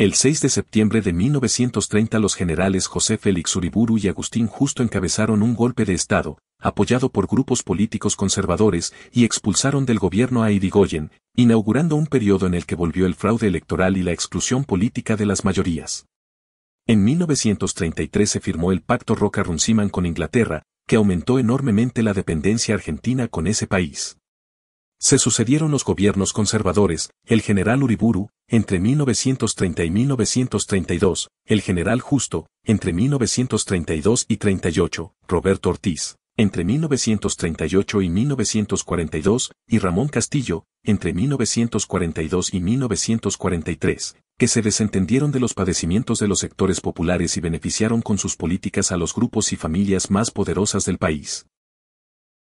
El 6 de septiembre de 1930 los generales José Félix Uriburu y Agustín Justo encabezaron un golpe de Estado, apoyado por grupos políticos conservadores, y expulsaron del gobierno a Irigoyen, inaugurando un periodo en el que volvió el fraude electoral y la exclusión política de las mayorías. En 1933 se firmó el Pacto Roca-Runciman con Inglaterra, que aumentó enormemente la dependencia argentina con ese país. Se sucedieron los gobiernos conservadores, el general Uriburu, entre 1930 y 1932, el general Justo, entre 1932 y 38, Roberto Ortiz, entre 1938 y 1942, y Ramón Castillo, entre 1942 y 1943, que se desentendieron de los padecimientos de los sectores populares y beneficiaron con sus políticas a los grupos y familias más poderosas del país.